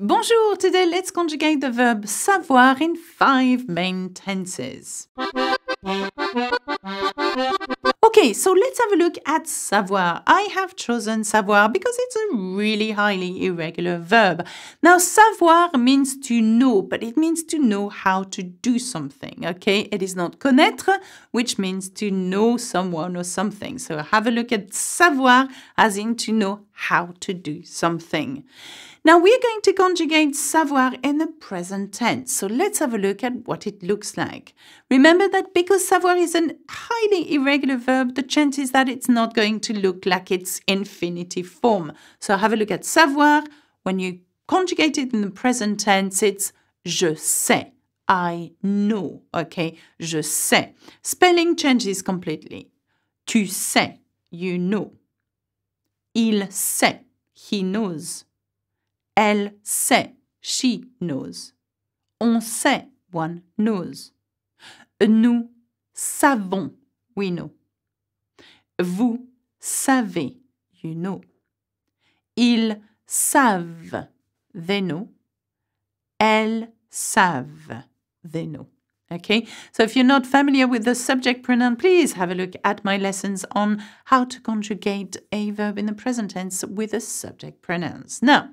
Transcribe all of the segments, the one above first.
Bonjour! Today let's conjugate the verb savoir in five main tenses. Okay, so let's have a look at savoir. I have chosen savoir because it's a really highly irregular verb. Now, savoir means to know, but it means to know how to do something, okay? It is not connaître, which means to know someone or something. So have a look at savoir as in to know how to do something. Now we're going to conjugate savoir in the present tense. So let's have a look at what it looks like. Remember that because savoir is a highly irregular verb, the chance is that it's not going to look like its infinitive form. So have a look at savoir. When you conjugate it in the present tense, it's je sais. I know, okay? Je sais. Spelling changes completely. Tu sais, you know. Il sait, he knows. Elle sait, she knows. On sait, one knows. Nous savons, we know. Vous savez, you know. Ils savent, they know. Elles savent, they know. Okay, so if you're not familiar with the subject pronoun, please have a look at my lessons on how to conjugate a verb in the present tense with a subject pronoun. Now,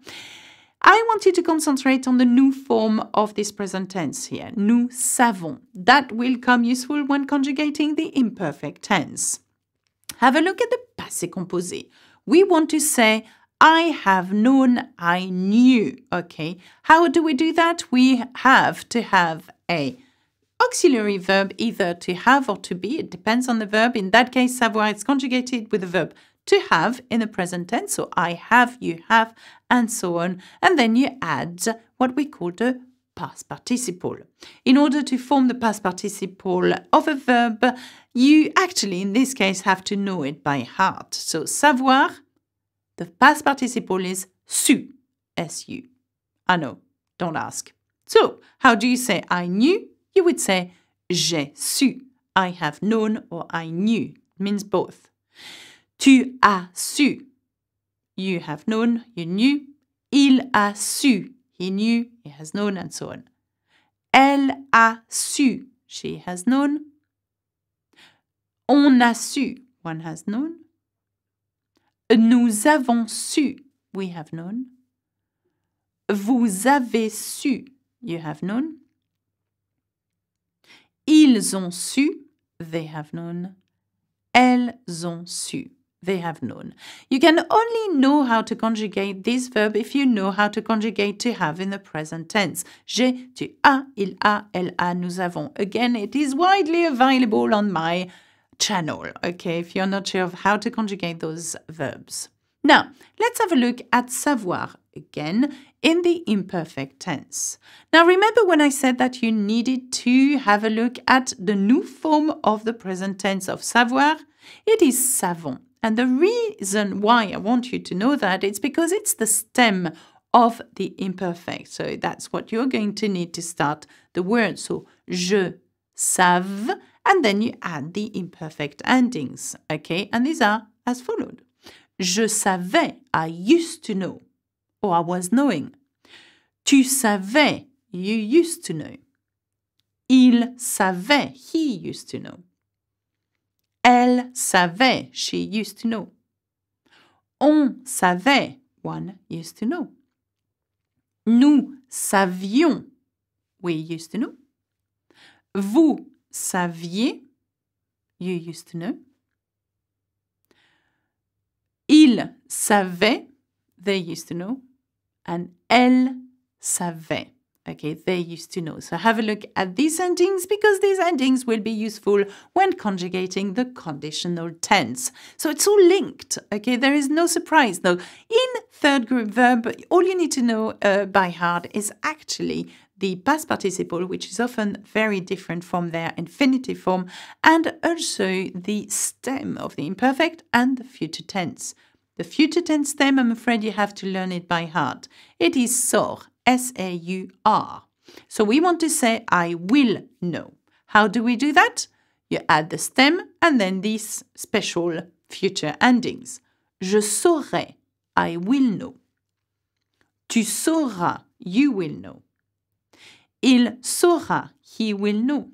I want you to concentrate on the new form of this present tense here, nous savons. That will come useful when conjugating the imperfect tense. Have a look at the passé composé. We want to say I have known, I knew. Okay, how do we do that? We have to have a auxiliary verb either to have or to be. It depends on the verb. In that case, savoir is conjugated with the verb to have in the present tense. So I have, you have, and so on. And then you add what we call the past participle. In order to form the past participle of a verb, you actually, in this case, have to know it by heart. So savoir, the past participle is su, S-U. I ah, know, don't ask. So, how do you say I knew? You would say j'ai su. I have known or I knew. It means both. Tu as su. You have known, you knew. Il a su. He knew, he has known, and so on. Elle a su. She has known. On a su. One has known. Nous avons su. We have known. Vous avez su. You have known. Ils ont su. They have known. Elles ont su they have known. You can only know how to conjugate this verb if you know how to conjugate to have in the present tense. J'ai, tu as, il a, elle a, nous avons. Again, it is widely available on my channel, okay, if you're not sure of how to conjugate those verbs. Now, let's have a look at savoir again in the imperfect tense. Now, remember when I said that you needed to have a look at the new form of the present tense of savoir? It is savons. And the reason why I want you to know that is because it's the stem of the imperfect. So that's what you're going to need to start the word. So je save, and then you add the imperfect endings. Okay, and these are as followed. Je savais, I used to know, or I was knowing. Tu savais, you used to know. Il savait, he used to know. savait, she used to know. On savait, one used to know. Nous savions, we used to know. Vous saviez, you used to know. Il savait, they used to know. And elle savait. Okay, they used to know. So have a look at these endings because these endings will be useful when conjugating the conditional tense. So it's all linked. Okay, there is no surprise though. In third group verb, all you need to know uh, by heart is actually the past participle, which is often very different from their infinitive form, and also the stem of the imperfect and the future tense. The future tense stem, I'm afraid you have to learn it by heart. It is so. S A U R. So we want to say I will know. How do we do that? You add the stem and then these special future endings. Je saurai, I will know. Tu sauras, you will know. Il saura, he will know.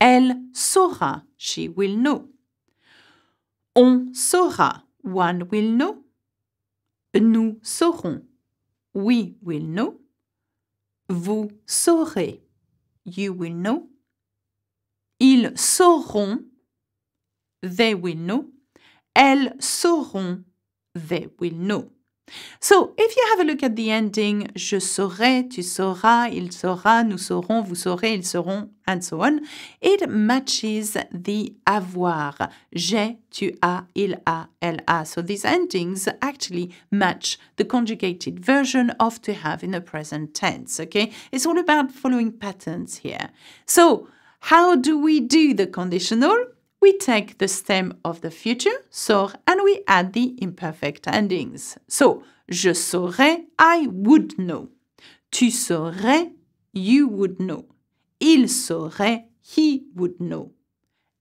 Elle saura, she will know. On saura, one will know. Nous saurons, We will know. Vous saurez. You will know. Ils sauront. They will know. Elles sauront. They will know. So if you have a look at the ending je saurai, tu sauras, il saura, nous saurons, vous saurez, ils seront, and so on, it matches the avoir. J'ai, tu as, il a, elle a. So these endings actually match the conjugated version of to have in the present tense. Okay? It's all about following patterns here. So how do we do the conditional? we take the stem of the future, sort, and we add the imperfect endings. So, je saurais, I would know. Tu saurais, you would know. Il saurait, he would know.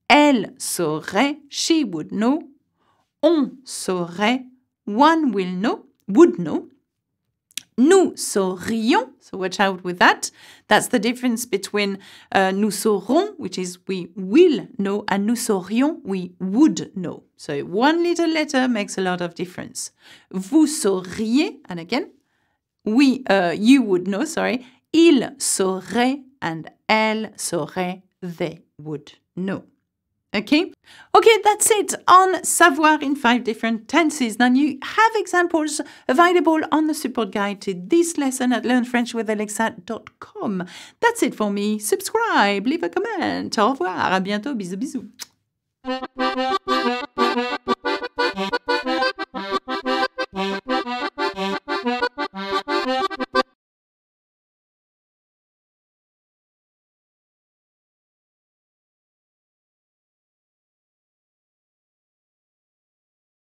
Elle saurait, she would know. On saurait, one will know, would know nous saurions. So watch out with that. That's the difference between uh, nous saurons, which is we will know, and nous saurions, we would know. So one little letter makes a lot of difference. Vous sauriez, and again, we, uh, you would know, sorry. Il saurait and elle saurait, they would know. Okay? Okay, that's it on savoir in five different tenses. Now you have examples available on the support guide to this lesson at learnfrenchwithalexa.com. That's it for me. Subscribe, leave a comment. Au revoir, à bientôt, bisous bisous.